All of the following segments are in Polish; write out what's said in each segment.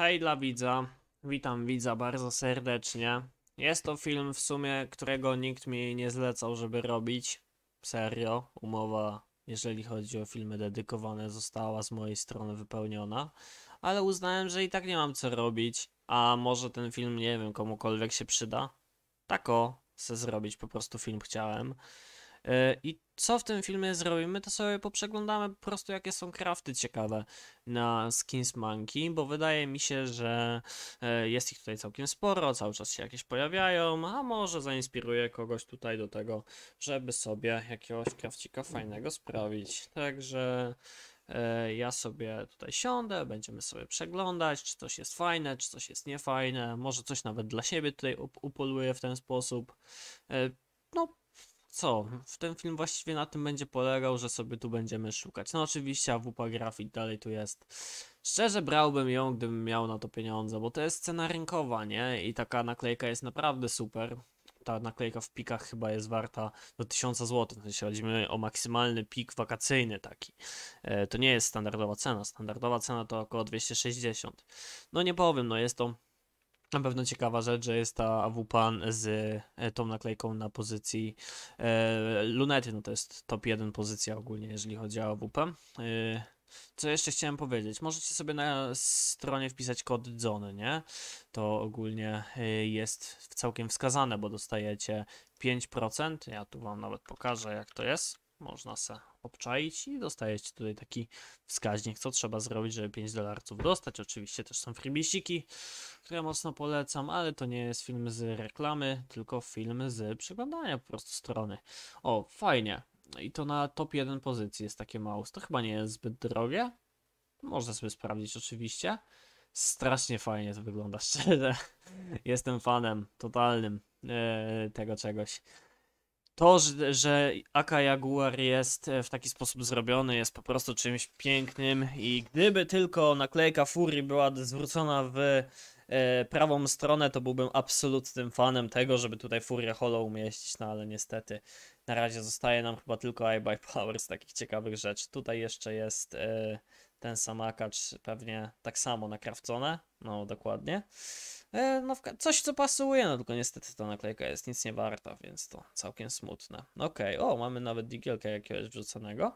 Hej dla widza, witam widza bardzo serdecznie. Jest to film w sumie, którego nikt mi nie zlecał, żeby robić. Serio, umowa, jeżeli chodzi o filmy dedykowane, została z mojej strony wypełniona. Ale uznałem, że i tak nie mam co robić, a może ten film, nie wiem, komukolwiek się przyda. Tako, chcę zrobić, po prostu film chciałem. E, I co w tym filmie zrobimy, to sobie poprzeglądamy po prostu jakie są crafty ciekawe na Skins Monkey, bo wydaje mi się, że e, jest ich tutaj całkiem sporo, cały czas się jakieś pojawiają, a może zainspiruje kogoś tutaj do tego, żeby sobie jakiegoś crafcika fajnego sprawić. Także e, ja sobie tutaj siądę, będziemy sobie przeglądać, czy coś jest fajne, czy coś jest niefajne, może coś nawet dla siebie tutaj upoluję w ten sposób co, ten film właściwie na tym będzie polegał, że sobie tu będziemy szukać. No oczywiście wupa grafik dalej tu jest. Szczerze brałbym ją, gdybym miał na to pieniądze, bo to jest cena rynkowa, nie? I taka naklejka jest naprawdę super. Ta naklejka w pikach chyba jest warta do 1000 zł, jeśli znaczy, chodzi o maksymalny pik wakacyjny taki. E, to nie jest standardowa cena, standardowa cena to około 260. No nie powiem, no jest to na pewno ciekawa rzecz, że jest ta AWPAN z e, tą naklejką na pozycji e, lunety. No to jest top 1 pozycja ogólnie, jeżeli chodzi o AWP. E, co jeszcze chciałem powiedzieć? Możecie sobie na stronie wpisać kod Dzony, nie? To ogólnie e, jest całkiem wskazane, bo dostajecie 5%. Ja tu wam nawet pokażę, jak to jest można se obczaić i dostajecie tutaj taki wskaźnik, co trzeba zrobić, żeby 5 dolarców dostać. Oczywiście też są freebisiki, które mocno polecam, ale to nie jest film z reklamy, tylko film z przeglądania po prostu strony. O, fajnie. I to na top 1 pozycji jest takie mouse. To chyba nie jest zbyt drogie. Można sobie sprawdzić oczywiście. Strasznie fajnie to wygląda, szczerze. Jestem fanem totalnym e, tego czegoś to, że, że Aka Jaguar jest e, w taki sposób zrobiony, jest po prostu czymś pięknym i gdyby tylko naklejka Fury była zwrócona w e, prawą stronę, to byłbym absolutnym fanem tego, żeby tutaj Furia Hollow umieścić, no ale niestety na razie zostaje nam chyba tylko I by Power z takich ciekawych rzeczy. Tutaj jeszcze jest e, ten sam Akacz pewnie tak samo nakrawcone, no dokładnie. E, no, coś co pasuje, no tylko niestety ta naklejka jest nic nie warta, więc to całkiem smutne. Okej, okay. o, mamy nawet digielkę jakiegoś wrzuconego.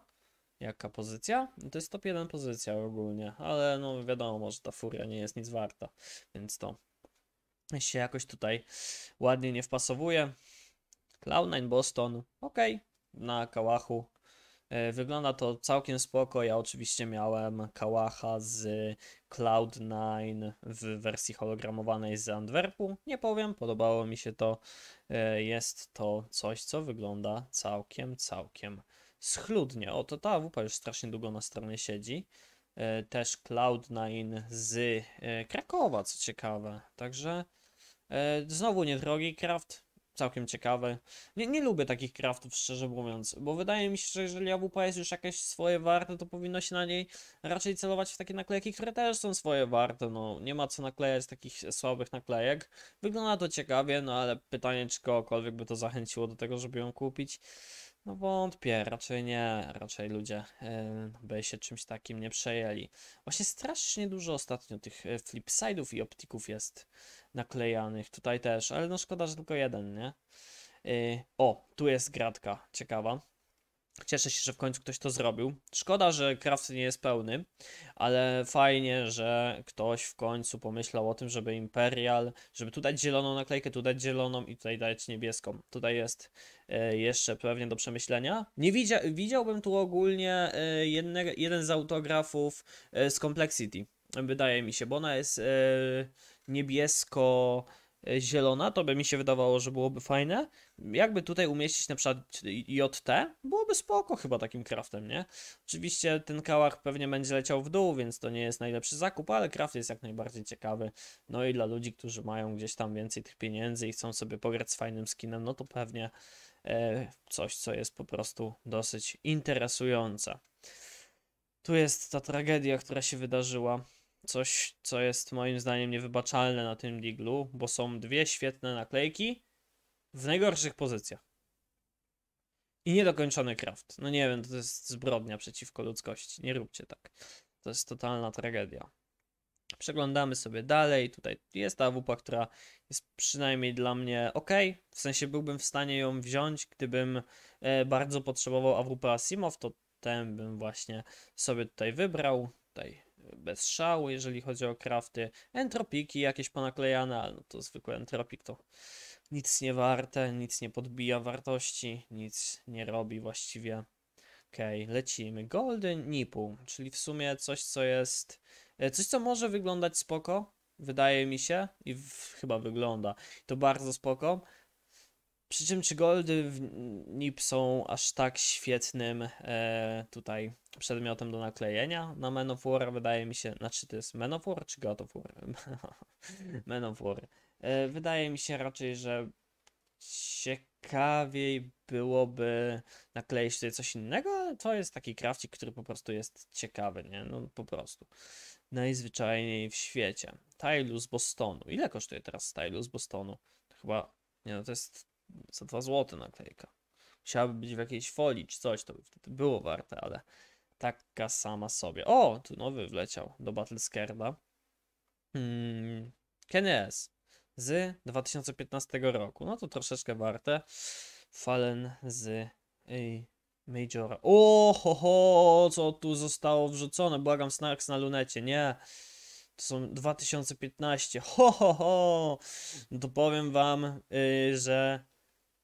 Jaka pozycja? No to jest top 1 pozycja ogólnie, ale no wiadomo, że ta furia nie jest nic warta, więc to się jakoś tutaj ładnie nie wpasowuje. Cloud9 Boston, ok, na kałachu E, wygląda to całkiem spoko. Ja oczywiście miałem kałacha z Cloud9 w wersji hologramowanej z Antwerpu. Nie powiem, podobało mi się to. E, jest to coś, co wygląda całkiem, całkiem schludnie. O, to ta WP już strasznie długo na stronie siedzi. E, też Cloud9 z Krakowa, co ciekawe. Także znowu niedrogi Kraft całkiem ciekawe. Nie, nie lubię takich craftów, szczerze mówiąc, bo wydaje mi się, że jeżeli AWP jest już jakieś swoje warte, to powinno się na niej raczej celować w takie naklejki, które też są swoje warte, no nie ma co naklejać takich słabych naklejek. Wygląda to ciekawie, no ale pytanie, czy kogokolwiek by to zachęciło do tego, żeby ją kupić. No wątpię, raczej nie, raczej ludzie e, by się czymś takim nie przejęli. Właśnie strasznie dużo ostatnio tych e, flipside'ów i optików jest naklejanych tutaj też, ale no szkoda, że tylko jeden, nie? E, o, tu jest gratka, ciekawa. Cieszę się, że w końcu ktoś to zrobił. Szkoda, że kraft nie jest pełny, ale fajnie, że ktoś w końcu pomyślał o tym, żeby Imperial, żeby tu dać zieloną naklejkę, tu dać zieloną i tutaj dać niebieską. Tutaj jest e, jeszcze pewnie do przemyślenia. Nie widzia widziałbym tu ogólnie e, jedne, jeden z autografów e, z Complexity, wydaje mi się, bo ona jest niebiesko E, zielona, to by mi się wydawało, że byłoby fajne. Jakby tutaj umieścić na przykład JT, byłoby spoko chyba takim craftem, nie? Oczywiście ten kałach pewnie będzie leciał w dół, więc to nie jest najlepszy zakup, ale craft jest jak najbardziej ciekawy. No i dla ludzi, którzy mają gdzieś tam więcej tych pieniędzy i chcą sobie pograć z fajnym skinem, no to pewnie e, coś, co jest po prostu dosyć interesujące. Tu jest ta tragedia, która się wydarzyła coś, co jest moim zdaniem niewybaczalne na tym diglu, bo są dwie świetne naklejki w najgorszych pozycjach. I niedokończony kraft. No nie wiem, to jest zbrodnia przeciwko ludzkości. Nie róbcie tak. To jest totalna tragedia. Przeglądamy sobie dalej. Tutaj jest ta wupa, która jest przynajmniej dla mnie ok. W sensie byłbym w stanie ją wziąć, gdybym e, bardzo potrzebował AWP Asimov, to ten bym właśnie sobie tutaj wybrał. Tutaj bez szału, jeżeli chodzi o crafty. Entropiki jakieś ponaklejane, ale no to zwykły entropik to nic nie warte, nic nie podbija wartości, nic nie robi właściwie. Okej, okay, lecimy. Golden Nipple, czyli w sumie coś, co jest... E, coś, co może wyglądać spoko, wydaje mi się, i w, chyba wygląda. To bardzo spoko. Przy czym czy goldy w NIP są aż tak świetnym e, tutaj przedmiotem do naklejenia na Man of War, wydaje mi się, znaczy to jest Man of War czy God of War? Man of War. E, wydaje mi się raczej, że ciekawiej byłoby nakleić tutaj coś innego, ale to jest taki krawcik, który po prostu jest ciekawy, nie? No po prostu. Najzwyczajniej w świecie. Tylus Bostonu. Ile kosztuje teraz Tylus Bostonu? Chyba, nie no, to jest za 2 zł naklejka. Musiałaby być w jakiejś folii czy coś, to by wtedy było warte, ale taka sama sobie. O, tu nowy wleciał do Battleskerda. Hmm, KNS z 2015 roku. No to troszeczkę warte. Fallen z ej, Majora. O, ho, ho, co tu zostało wrzucone? Błagam, Snarks na lunecie. Nie. To są 2015. Ho, ho, ho. No to powiem wam, yy, że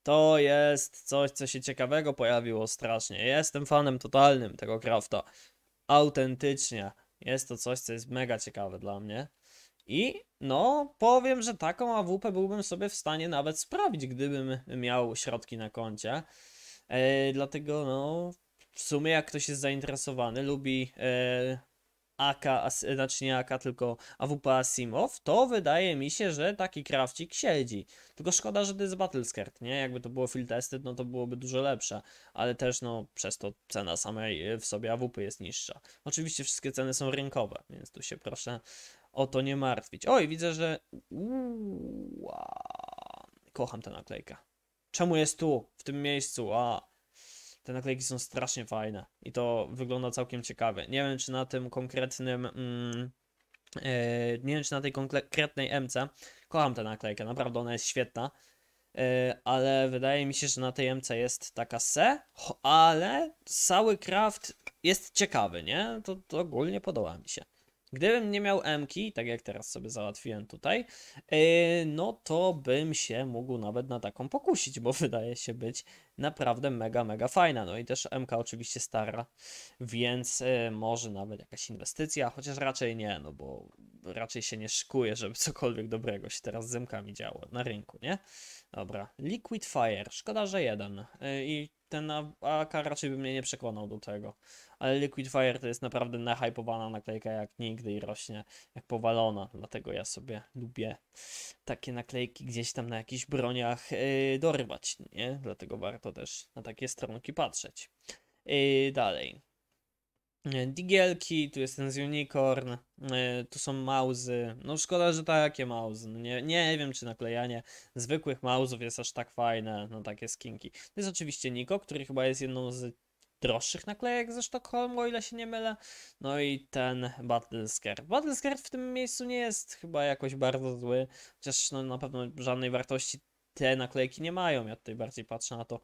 to jest coś, co się ciekawego pojawiło strasznie. Jestem fanem totalnym tego crafta. Autentycznie. Jest to coś, co jest mega ciekawe dla mnie. I no, powiem, że taką AWP byłbym sobie w stanie nawet sprawić, gdybym miał środki na koncie. E, dlatego no, w sumie jak ktoś jest zainteresowany, lubi e, AK, znaczy nie AK, tylko AWP Asimov, to wydaje mi się, że taki krawcik siedzi. Tylko szkoda, że to jest Skirt. nie? Jakby to było field tested, no to byłoby dużo lepsze, ale też no przez to cena samej y, w sobie AWP jest niższa. Oczywiście wszystkie ceny są rynkowe, więc tu się proszę o to nie martwić. Oj, widzę, że... Uuu, kocham tę naklejkę. Czemu jest tu, w tym miejscu? A... Te naklejki są strasznie fajne i to wygląda całkiem ciekawie. Nie wiem, czy na tym konkretnym. Mm, yy, nie wiem, czy na tej konkretnej MC. Kocham tę naklejkę, naprawdę ona jest świetna. E, ale wydaje mi się, że na tej MC jest taka se, ale cały craft jest ciekawy, nie? To, to ogólnie podoba mi się. Gdybym nie miał Mki, tak jak teraz sobie załatwiłem tutaj, y, no to bym się mógł nawet na taką pokusić, bo wydaje się być naprawdę mega, mega fajna. No i też MK oczywiście stara, więc y, może nawet jakaś inwestycja, chociaż raczej nie, no bo raczej się nie szykuje, żeby cokolwiek dobrego się teraz z Mkami działo na rynku, nie? Dobra, Liquid Fire, szkoda, że jeden. Y, I ten AK raczej by mnie nie przekonał do tego. Ale Liquid Fire to jest naprawdę nahypowana naklejka jak nigdy i rośnie jak powalona. Dlatego ja sobie lubię takie naklejki gdzieś tam na jakichś broniach yy, dorwać, nie? Dlatego warto też na takie stronki patrzeć. Yy, dalej. E, digielki, tu jest ten z unicorn, e, tu są mauzy. No szkoda, że takie mauzy. No nie, nie wiem, czy naklejanie zwykłych mauzów jest aż tak fajne No takie skinki. To jest oczywiście Niko, który chyba jest jedną z droższych naklejek ze Sztokholmu, o ile się nie mylę. No i ten Battle Scare. Battle w tym miejscu nie jest chyba jakoś bardzo zły, chociaż no, na pewno żadnej wartości te naklejki nie mają. Ja tutaj bardziej patrzę na to,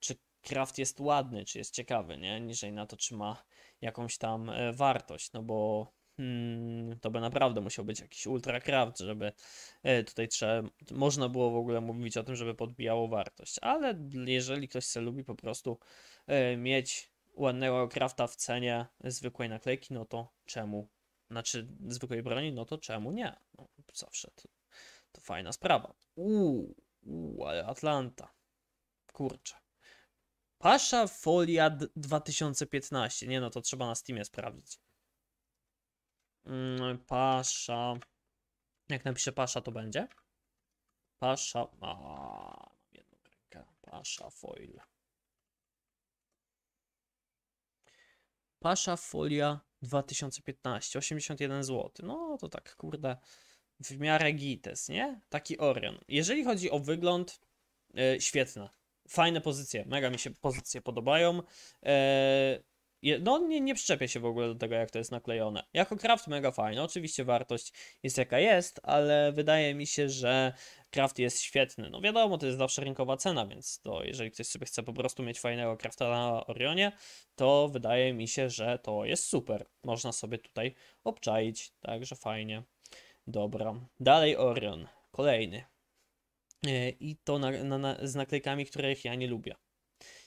czy Kraft jest ładny, czy jest ciekawy, nie? Niżej na to, czy ma jakąś tam e, wartość, no bo hmm, to by naprawdę musiał być jakiś ultra craft, żeby e, tutaj trzeba, można było w ogóle mówić o tym, żeby podbijało wartość, ale jeżeli ktoś se lubi po prostu e, mieć ładnego crafta w cenie zwykłej naklejki, no to czemu? Znaczy zwykłej broni, no to czemu nie? No, zawsze to, to fajna sprawa. Uuu, uu, ale Atlanta. Kurczę. Pasza Folia 2015. Nie no, to trzeba na Steamie sprawdzić. Mm, Pasza. Jak napiszę Pasza, to będzie. Pasza. A, mam jedną rękę. Pasza Foil. Pasza Folia 2015. 81 zł. No to tak, kurde. W miarę gites, nie? Taki Orion. Jeżeli chodzi o wygląd, yy, fajne pozycje, mega mi się pozycje podobają. E, no, nie, nie przyczepię się w ogóle do tego, jak to jest naklejone. Jako craft mega fajne, oczywiście wartość jest jaka jest, ale wydaje mi się, że craft jest świetny. No wiadomo, to jest zawsze rynkowa cena, więc to jeżeli ktoś sobie chce po prostu mieć fajnego crafta na Orionie, to wydaje mi się, że to jest super. Można sobie tutaj obczaić, także fajnie. Dobra, dalej Orion, kolejny. E, i to na, na, na, z naklejkami, których ja nie lubię.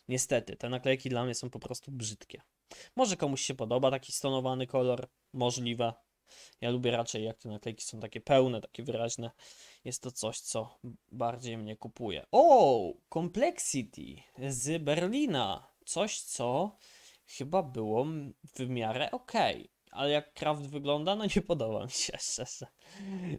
Niestety, te naklejki dla mnie są po prostu brzydkie. Może komuś się podoba taki stonowany kolor, możliwe. Ja lubię raczej jak te naklejki są takie pełne, takie wyraźne. Jest to coś, co bardziej mnie kupuje. O, Complexity z Berlina. Coś, co chyba było w miarę ok ale jak Kraft wygląda, no nie podoba mi się szczerze.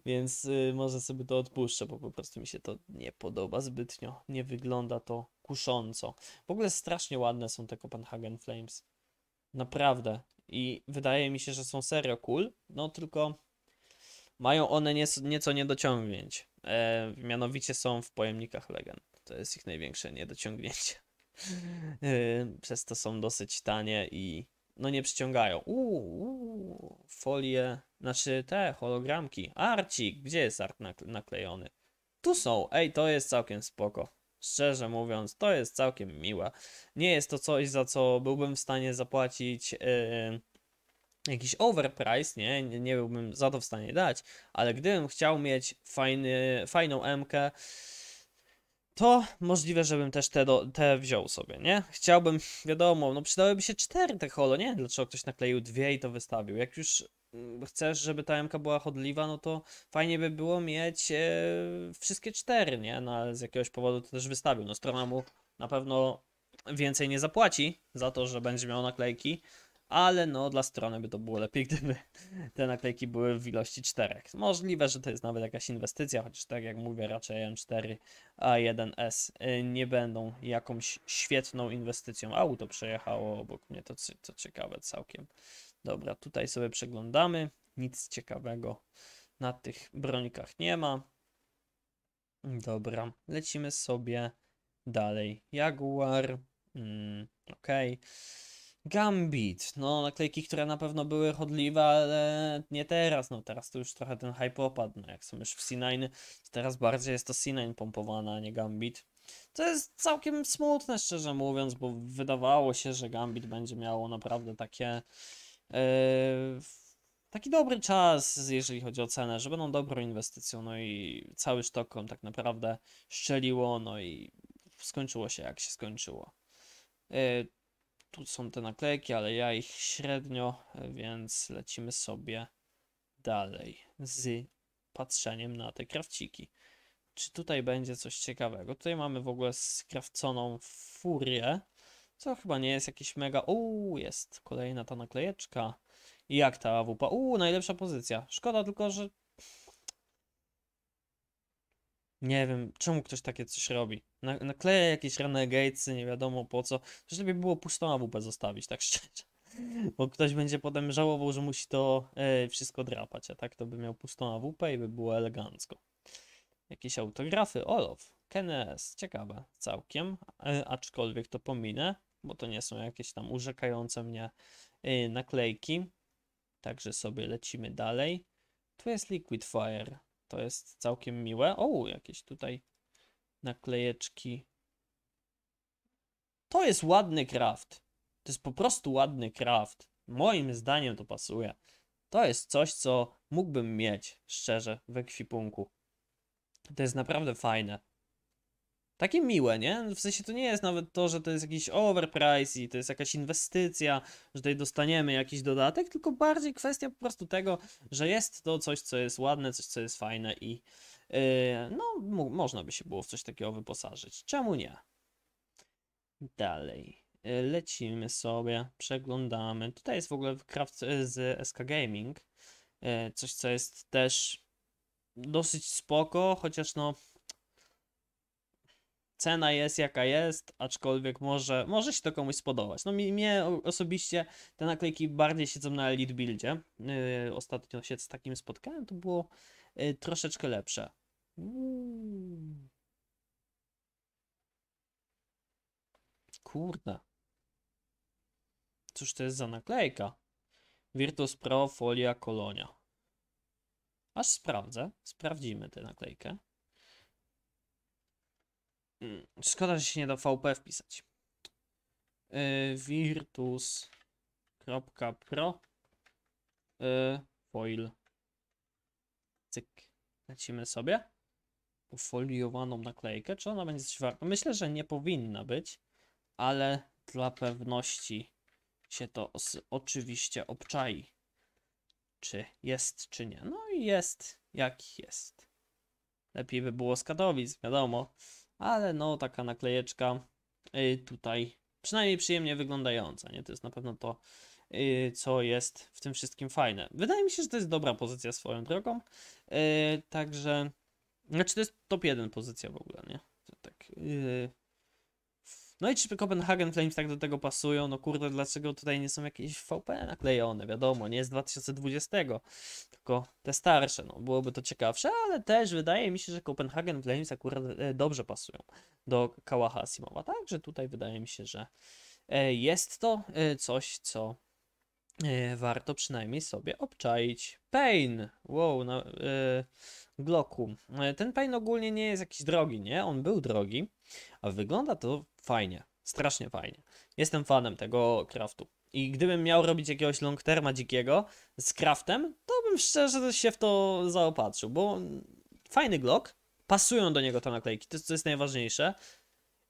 Więc y, może sobie to odpuszczę, bo po prostu mi się to nie podoba zbytnio. Nie wygląda to kusząco. W ogóle strasznie ładne są te Copenhagen Flames. Naprawdę. I wydaje mi się, że są serio cool, no tylko mają one nieco, nieco niedociągnięć. E, mianowicie są w pojemnikach legend. To jest ich największe niedociągnięcie. E, przez to są dosyć tanie i no nie przyciągają. Uuu, folie, znaczy te hologramki. Arcik, gdzie jest art naklejony? Tu są, ej, to jest całkiem spoko. Szczerze mówiąc, to jest całkiem miłe. Nie jest to coś, za co byłbym w stanie zapłacić yy, jakiś overprice, nie? nie? nie byłbym za to w stanie dać, ale gdybym chciał mieć fajny, fajną MK, to możliwe, żebym też te, do, te wziął sobie, nie? Chciałbym, wiadomo, no przydałyby się cztery te holo, nie? Dlaczego ktoś nakleił dwie i to wystawił? Jak już mm, chcesz, żeby ta MK była chodliwa, no to fajnie by było mieć e, wszystkie cztery, nie? No ale z jakiegoś powodu to też wystawił. No strona mu na pewno więcej nie zapłaci za to, że będzie miał naklejki, ale no dla strony by to było lepiej, gdyby te naklejki były w ilości czterech. Możliwe, że to jest nawet jakaś inwestycja, chociaż tak jak mówię, raczej M4 A1S y, nie będą jakąś świetną inwestycją. Auto przejechało obok mnie, to, to ciekawe całkiem. Dobra, tutaj sobie przeglądamy, nic ciekawego na tych bronikach nie ma. Dobra, lecimy sobie dalej. Jaguar, mm, okej. Okay. Gambit, no naklejki, które na pewno były chodliwe, ale nie teraz, no teraz to już trochę ten hype opadł, no jak są już w C9, teraz bardziej jest to C9 pompowana, a nie Gambit. To jest całkiem smutne, szczerze mówiąc, bo wydawało się, że Gambit będzie miało naprawdę takie... Yy, taki dobry czas, jeżeli chodzi o cenę, że będą dobrą inwestycją, no i cały Sztokholm tak naprawdę szczeliło, no i skończyło się jak się skończyło. Yy, tu są te naklejki, ale ja ich średnio, e, więc lecimy sobie dalej z patrzeniem na te krawciki. Czy tutaj będzie coś ciekawego? Tutaj mamy w ogóle skrawconą furię, co chyba nie jest jakieś mega... Uuu, jest kolejna ta naklejeczka. jak ta AWP? Uuu, najlepsza pozycja. Szkoda tylko, że nie wiem, czemu ktoś takie coś robi. Na, nakleja jakieś renegatesy, nie wiadomo po co. Żeby było pustą AWP zostawić, tak szczerze. Bo ktoś będzie potem żałował, że musi to e, wszystko drapać, a tak to by miał pustą AWP i by było elegancko. Jakieś autografy, Olof, KNS, ciekawe, całkiem, e, aczkolwiek to pominę, bo to nie są jakieś tam urzekające mnie e, naklejki. Także sobie lecimy dalej. Tu jest Liquid Fire. To jest całkiem miłe. O, jakieś tutaj naklejeczki. To jest ładny kraft. To jest po prostu ładny kraft. Moim zdaniem to pasuje. To jest coś, co mógłbym mieć, szczerze, w ekwipunku. To jest naprawdę fajne takie miłe, nie? W sensie to nie jest nawet to, że to jest jakiś overprice i to jest jakaś inwestycja, że tutaj dostaniemy jakiś dodatek, tylko bardziej kwestia po prostu tego, że jest to coś, co jest ładne, coś, co jest fajne i yy, no, można by się było w coś takiego wyposażyć. Czemu nie? Dalej. Y, lecimy sobie, przeglądamy. Tutaj jest w ogóle w craft y, z SK Gaming. Y, coś, co jest też dosyć spoko, chociaż no cena jest jaka jest, aczkolwiek może, może się to komuś spodobać. No mi, mnie osobiście te naklejki bardziej siedzą na Elite Buildzie. Yy, ostatnio się z takim spotkałem, to było yy, troszeczkę lepsze. Kurde. Cóż to jest za naklejka? Virtus Pro Folia Kolonia. Aż sprawdzę, sprawdzimy tę naklejkę. Mm, szkoda, że się nie da VP wpisać. Yy, virtus.pro yy, foil cyk. Lecimy sobie. ofoliowaną naklejkę. Czy ona będzie coś warta? Myślę, że nie powinna być, ale dla pewności się to oczywiście obczai. Czy jest, czy nie. No i jest, jak jest. Lepiej by było z Katowic, wiadomo ale no taka naklejeczka y, tutaj przynajmniej przyjemnie wyglądająca, nie? To jest na pewno to, y, co jest w tym wszystkim fajne. Wydaje mi się, że to jest dobra pozycja swoją drogą, y, także, znaczy to jest top 1 pozycja w ogóle, nie? To tak no i czy Copenhagen Flames tak do tego pasują? No kurde, dlaczego tutaj nie są jakieś VP naklejone? Wiadomo, nie z 2020, tylko te starsze. No byłoby to ciekawsze, ale też wydaje mi się, że Copenhagen Flames akurat e, dobrze pasują do Kałaha Simowa. Także tutaj wydaje mi się, że e, jest to e, coś, co E, warto przynajmniej sobie obczaić. Pain, wow, no, yy, e, Glocku. E, ten pain ogólnie nie jest jakiś drogi, nie? On był drogi, a wygląda to fajnie, strasznie fajnie. Jestem fanem tego craftu. I gdybym miał robić jakiegoś long terma dzikiego z craftem, to bym szczerze się w to zaopatrzył, bo fajny Glock, pasują do niego te naklejki, to, to jest najważniejsze.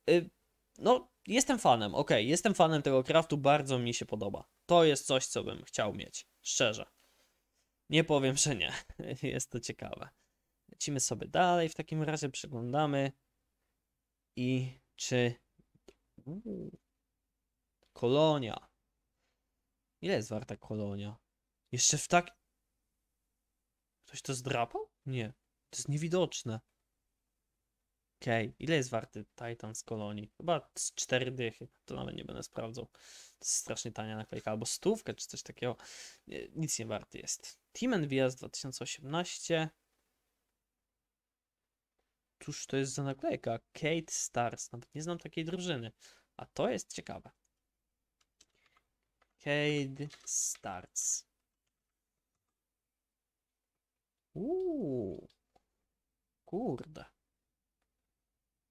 Yy, no, jestem fanem, ok, jestem fanem tego craftu, bardzo mi się podoba to jest coś, co bym chciał mieć. Szczerze. Nie powiem, że nie. Jest to ciekawe. Lecimy sobie dalej. W takim razie przeglądamy. I czy. Kolonia. Ile jest warta kolonia? Jeszcze w tak. Ktoś to zdrapał? Nie. To jest niewidoczne. Okej, okay. ile jest warty Titan z kolonii? Chyba z 4 dychy, to nawet nie będę sprawdzał. To jest strasznie tania naklejka, albo stówkę czy coś takiego. Nic nie warty jest. Team Envias 2018. Cóż to jest za naklejka? Kate Stars, nawet nie znam takiej drużyny. A to jest ciekawe. Kate Stars. Uuu, kurde.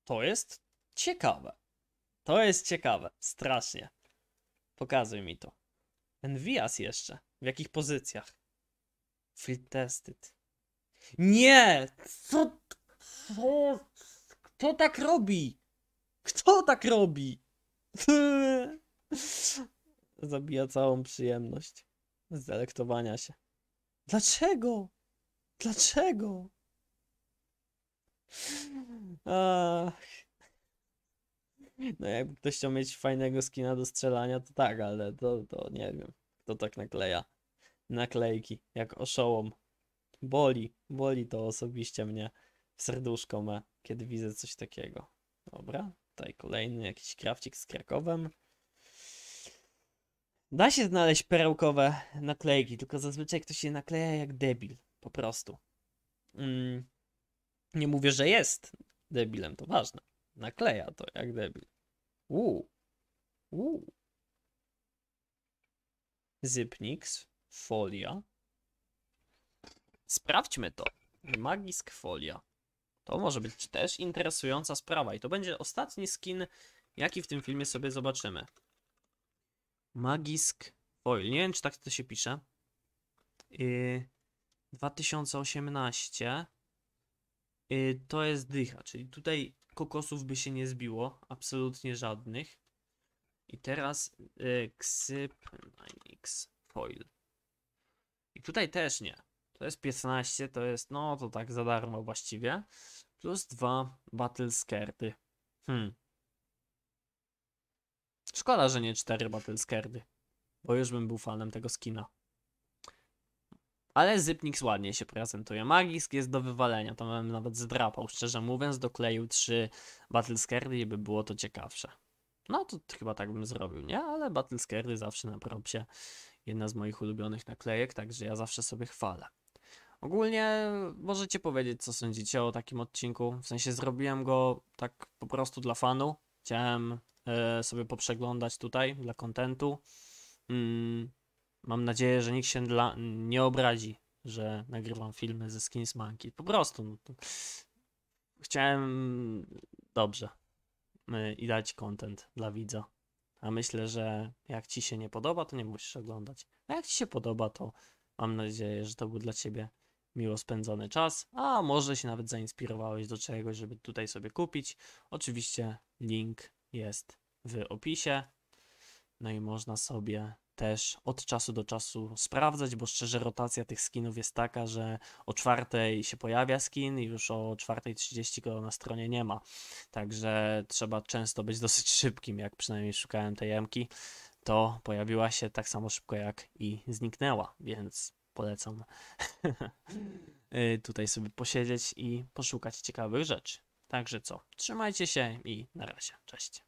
To jest ciekawe. To jest ciekawe. Strasznie. Pokazuj mi to. Envias jeszcze. W jakich pozycjach? Field tested. Nie! Co? Co? Kto tak robi? Kto tak robi? Zabija całą przyjemność zelektowania się. Dlaczego? Dlaczego? Ach. No jakby ktoś chciał mieć fajnego skina do strzelania, to tak, ale to, to nie wiem, kto tak nakleja naklejki, jak oszołom. Boli, boli to osobiście mnie w serduszko me, kiedy widzę coś takiego. Dobra, tutaj kolejny jakiś krawcik z Krakowem. Da się znaleźć perełkowe naklejki, tylko zazwyczaj ktoś je nakleja jak debil, po prostu. Mm, nie mówię, że jest debilem, to ważne. Nakleja to jak debil. Uuu. Uuu. Zypnix, folia. Sprawdźmy to. Magisk folia. To może być też interesująca sprawa i to będzie ostatni skin, jaki w tym filmie sobie zobaczymy. Magisk foil. Nie wiem, czy tak to się pisze. Yy, 2018. Y, to jest dycha, czyli tutaj kokosów by się nie zbiło, absolutnie żadnych. I teraz y, ksyp 9x foil. I tutaj też nie. To jest 15, to jest, no to tak za darmo właściwie. Plus 2 battle skerdy. Hmm. Szkoda, że nie 4 battle skerdy. Bo już bym był fanem tego skina. Ale Zypnix ładnie się prezentuje. Magisk jest do wywalenia, to bym nawet zdrapał, szczerze mówiąc, dokleił trzy Battlescardy i by było to ciekawsze. No to chyba tak bym zrobił, nie? Ale Battlescardy zawsze na propsie jedna z moich ulubionych naklejek, także ja zawsze sobie chwalę. Ogólnie możecie powiedzieć, co sądzicie o takim odcinku. W sensie zrobiłem go tak po prostu dla fanu. Chciałem y, sobie poprzeglądać tutaj dla kontentu. Mm, Mam nadzieję, że nikt się dla, nie obrazi, że nagrywam filmy ze Skins Monkey. Po prostu. No to... Chciałem dobrze y, i dać content dla widza. A myślę, że jak ci się nie podoba, to nie musisz oglądać. A jak ci się podoba, to mam nadzieję, że to był dla ciebie miło spędzony czas, a może się nawet zainspirowałeś do czegoś, żeby tutaj sobie kupić. Oczywiście link jest w opisie. No i można sobie też od czasu do czasu sprawdzać, bo szczerze rotacja tych skinów jest taka, że o czwartej się pojawia skin i już o 4.30 go na stronie nie ma. Także trzeba często być dosyć szybkim, jak przynajmniej szukałem tej jamki, to pojawiła się tak samo szybko jak i zniknęła, więc polecam y, tutaj sobie posiedzieć i poszukać ciekawych rzeczy. Także co, trzymajcie się i na razie, cześć.